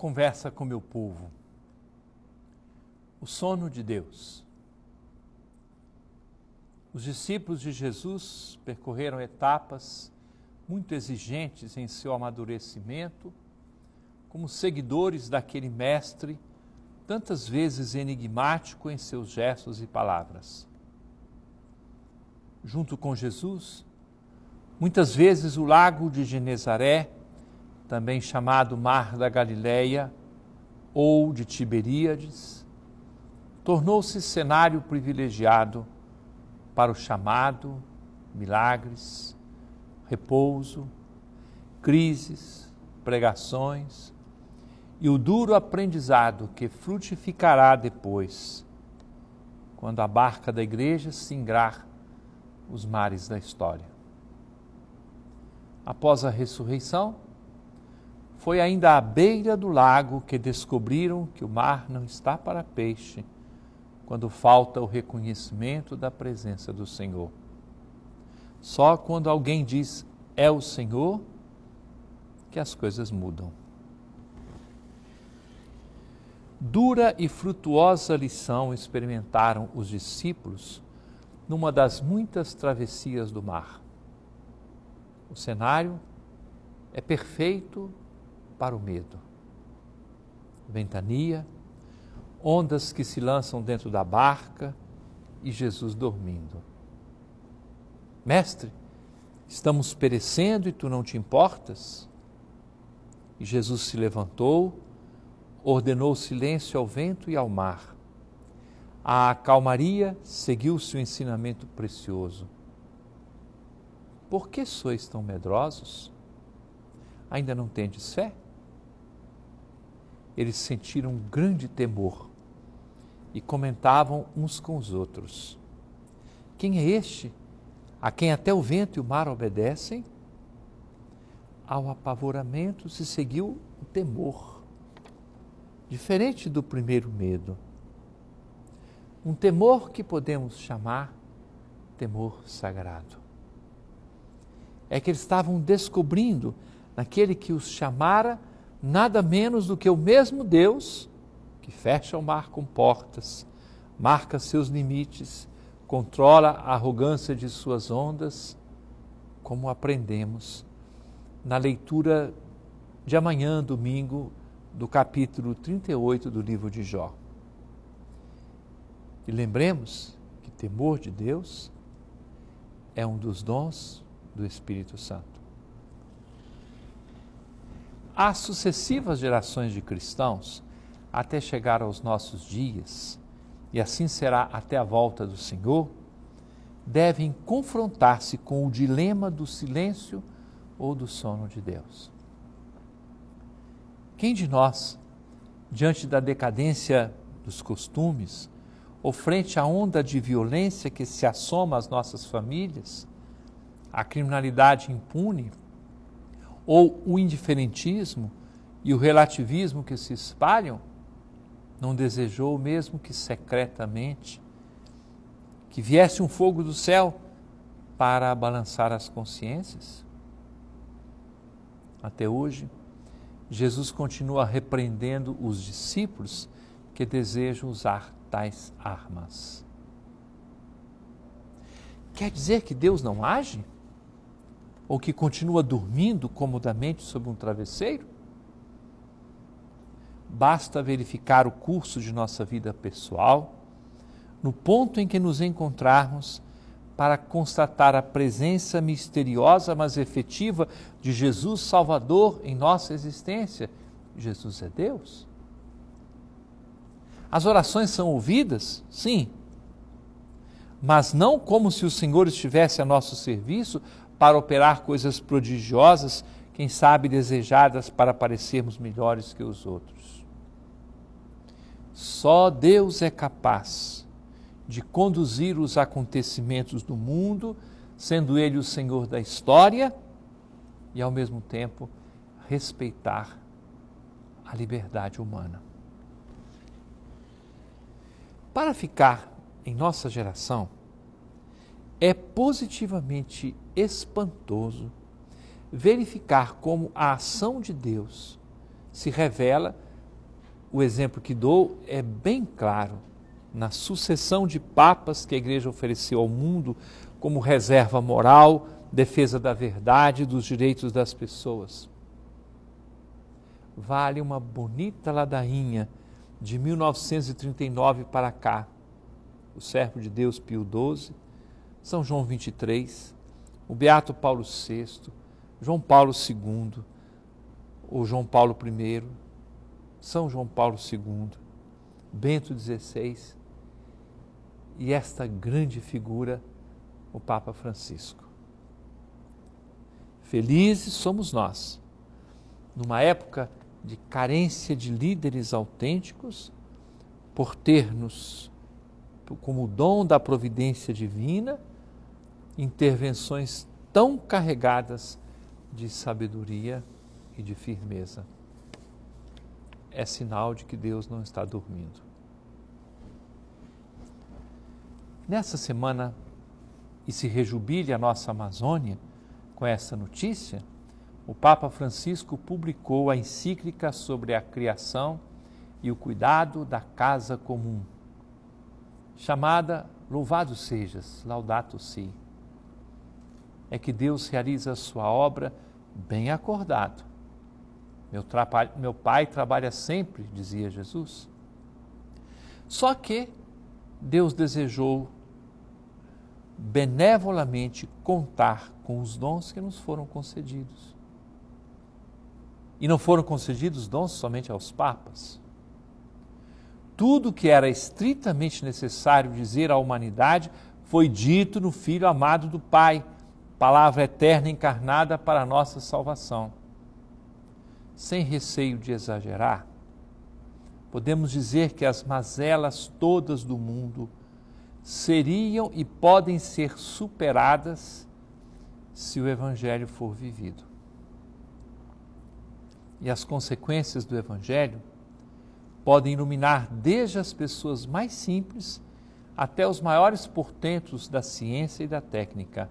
conversa com meu povo. O sono de Deus. Os discípulos de Jesus percorreram etapas muito exigentes em seu amadurecimento, como seguidores daquele mestre, tantas vezes enigmático em seus gestos e palavras. Junto com Jesus, muitas vezes o lago de Genezaré também chamado Mar da Galileia ou de Tiberíades, tornou-se cenário privilegiado para o chamado, milagres, repouso, crises, pregações e o duro aprendizado que frutificará depois, quando a barca da igreja singrar os mares da história. Após a ressurreição, foi ainda à beira do lago que descobriram que o mar não está para peixe, quando falta o reconhecimento da presença do Senhor. Só quando alguém diz é o Senhor que as coisas mudam. Dura e frutuosa lição experimentaram os discípulos numa das muitas travessias do mar. O cenário é perfeito para o medo. Ventania, ondas que se lançam dentro da barca e Jesus dormindo. Mestre, estamos perecendo e tu não te importas? E Jesus se levantou, ordenou silêncio ao vento e ao mar. A calmaria seguiu-se o ensinamento precioso. Por que sois tão medrosos? Ainda não tendes fé? eles sentiram um grande temor e comentavam uns com os outros: Quem é este a quem até o vento e o mar obedecem? Ao apavoramento se seguiu o temor, diferente do primeiro medo. Um temor que podemos chamar temor sagrado. É que eles estavam descobrindo naquele que os chamara nada menos do que o mesmo Deus que fecha o mar com portas, marca seus limites, controla a arrogância de suas ondas, como aprendemos na leitura de amanhã, domingo, do capítulo 38 do livro de Jó. E lembremos que temor de Deus é um dos dons do Espírito Santo. As sucessivas gerações de cristãos até chegar aos nossos dias, e assim será até a volta do Senhor, devem confrontar-se com o dilema do silêncio ou do sono de Deus. Quem de nós, diante da decadência dos costumes, ou frente à onda de violência que se assoma às nossas famílias, à criminalidade impune, ou o indiferentismo e o relativismo que se espalham, não desejou, mesmo que secretamente, que viesse um fogo do céu para balançar as consciências? Até hoje, Jesus continua repreendendo os discípulos que desejam usar tais armas. Quer dizer que Deus não age? ou que continua dormindo comodamente sob um travesseiro? Basta verificar o curso de nossa vida pessoal, no ponto em que nos encontrarmos, para constatar a presença misteriosa, mas efetiva de Jesus Salvador em nossa existência. Jesus é Deus. As orações são ouvidas? Sim. Mas não como se o Senhor estivesse a nosso serviço para operar coisas prodigiosas, quem sabe desejadas para parecermos melhores que os outros. Só Deus é capaz de conduzir os acontecimentos do mundo, sendo Ele o Senhor da história e, ao mesmo tempo, respeitar a liberdade humana. Para ficar em nossa geração, é positivamente espantoso verificar como a ação de Deus se revela. O exemplo que dou é bem claro na sucessão de papas que a igreja ofereceu ao mundo como reserva moral, defesa da verdade e dos direitos das pessoas. Vale uma bonita ladainha de 1939 para cá. O servo de Deus Pio XII são João 23, o Beato Paulo VI, João Paulo II, o João Paulo I, São João Paulo II, Bento XVI e esta grande figura, o Papa Francisco. Felizes somos nós, numa época de carência de líderes autênticos, por termos como dom da providência divina intervenções tão carregadas de sabedoria e de firmeza. É sinal de que Deus não está dormindo. Nessa semana, e se rejubile a nossa Amazônia com essa notícia, o Papa Francisco publicou a encíclica sobre a criação e o cuidado da casa comum, chamada Louvado Sejas, Laudato Si é que Deus realiza a sua obra bem acordado. Meu, meu pai trabalha sempre, dizia Jesus. Só que Deus desejou benevolamente contar com os dons que nos foram concedidos. E não foram concedidos dons somente aos papas. Tudo que era estritamente necessário dizer à humanidade foi dito no Filho amado do Pai, palavra eterna encarnada para a nossa salvação. Sem receio de exagerar, podemos dizer que as mazelas todas do mundo seriam e podem ser superadas se o Evangelho for vivido. E as consequências do Evangelho podem iluminar desde as pessoas mais simples até os maiores portentos da ciência e da técnica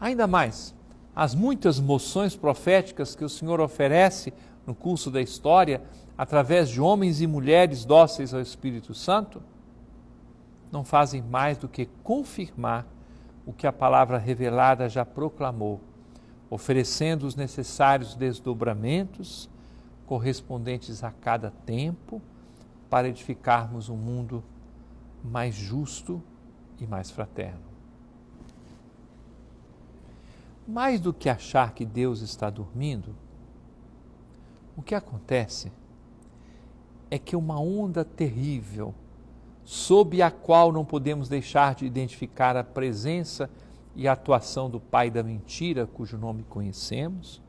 Ainda mais, as muitas moções proféticas que o Senhor oferece no curso da história, através de homens e mulheres dóceis ao Espírito Santo, não fazem mais do que confirmar o que a palavra revelada já proclamou, oferecendo os necessários desdobramentos correspondentes a cada tempo para edificarmos um mundo mais justo e mais fraterno mais do que achar que Deus está dormindo, o que acontece é que uma onda terrível, sob a qual não podemos deixar de identificar a presença e a atuação do pai da mentira, cujo nome conhecemos,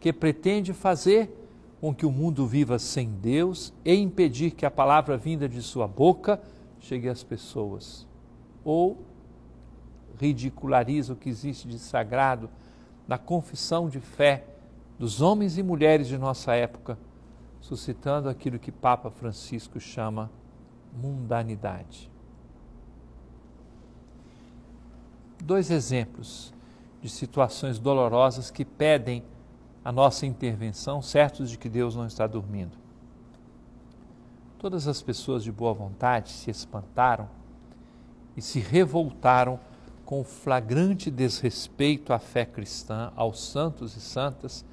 que pretende fazer com que o mundo viva sem Deus e impedir que a palavra vinda de sua boca chegue às pessoas, ou ridiculariza o que existe de sagrado na confissão de fé dos homens e mulheres de nossa época, suscitando aquilo que Papa Francisco chama mundanidade. Dois exemplos de situações dolorosas que pedem a nossa intervenção, certos de que Deus não está dormindo. Todas as pessoas de boa vontade se espantaram e se revoltaram com flagrante desrespeito à fé cristã, aos santos e santas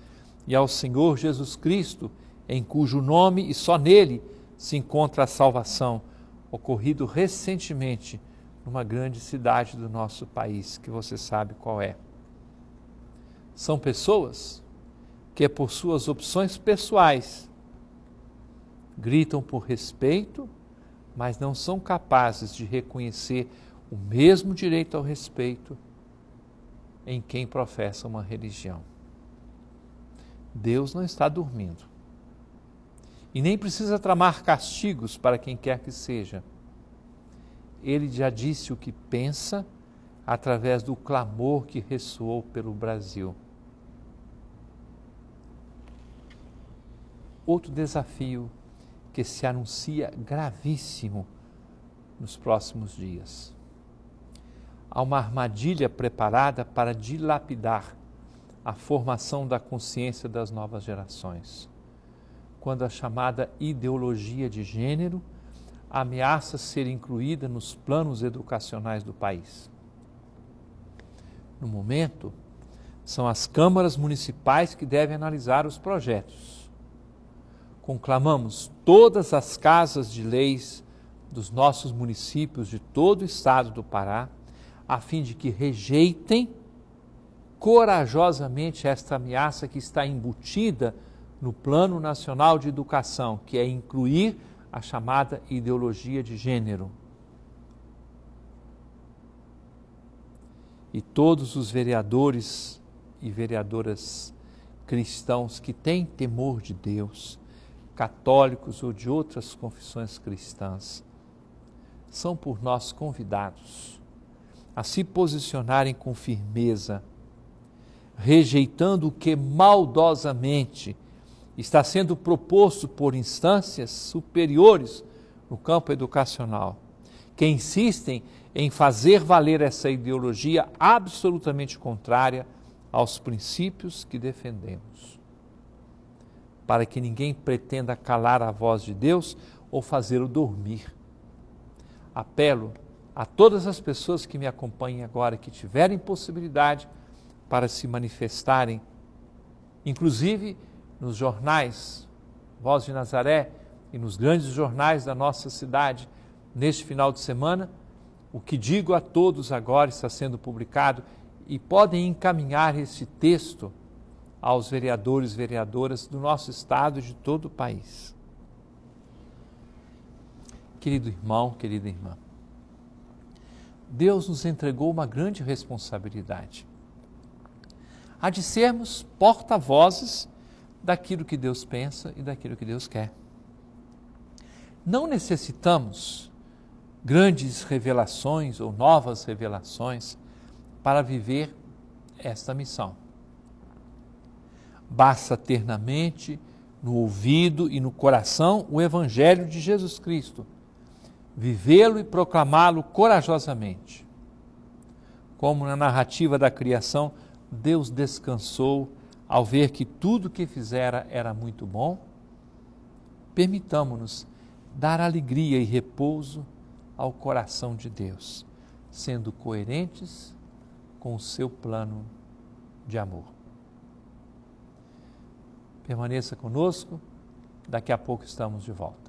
e ao Senhor Jesus Cristo, em cujo nome e só nele se encontra a salvação, ocorrido recentemente numa grande cidade do nosso país, que você sabe qual é. São pessoas que, por suas opções pessoais, gritam por respeito, mas não são capazes de reconhecer o mesmo direito ao respeito em quem professa uma religião. Deus não está dormindo. E nem precisa tramar castigos para quem quer que seja. Ele já disse o que pensa através do clamor que ressoou pelo Brasil. Outro desafio que se anuncia gravíssimo nos próximos dias a uma armadilha preparada para dilapidar a formação da consciência das novas gerações. Quando a chamada ideologia de gênero ameaça ser incluída nos planos educacionais do país. No momento, são as câmaras municipais que devem analisar os projetos. Conclamamos todas as casas de leis dos nossos municípios de todo o estado do Pará a fim de que rejeitem corajosamente esta ameaça que está embutida no Plano Nacional de Educação, que é incluir a chamada ideologia de gênero. E todos os vereadores e vereadoras cristãos que têm temor de Deus, católicos ou de outras confissões cristãs, são por nós convidados a se posicionarem com firmeza, rejeitando o que maldosamente está sendo proposto por instâncias superiores no campo educacional, que insistem em fazer valer essa ideologia absolutamente contrária aos princípios que defendemos. Para que ninguém pretenda calar a voz de Deus ou fazê-lo dormir. Apelo a todas as pessoas que me acompanhem agora, que tiverem possibilidade para se manifestarem, inclusive nos jornais Voz de Nazaré e nos grandes jornais da nossa cidade, neste final de semana. O que digo a todos agora está sendo publicado e podem encaminhar esse texto aos vereadores e vereadoras do nosso estado e de todo o país. Querido irmão, querida irmã, Deus nos entregou uma grande responsabilidade. A de sermos porta-vozes daquilo que Deus pensa e daquilo que Deus quer. Não necessitamos grandes revelações ou novas revelações para viver esta missão. Basta ter na mente, no ouvido e no coração o Evangelho de Jesus Cristo vivê-lo e proclamá-lo corajosamente. Como na narrativa da criação, Deus descansou ao ver que tudo que fizera era muito bom. Permitamos-nos dar alegria e repouso ao coração de Deus, sendo coerentes com o seu plano de amor. Permaneça conosco, daqui a pouco estamos de volta.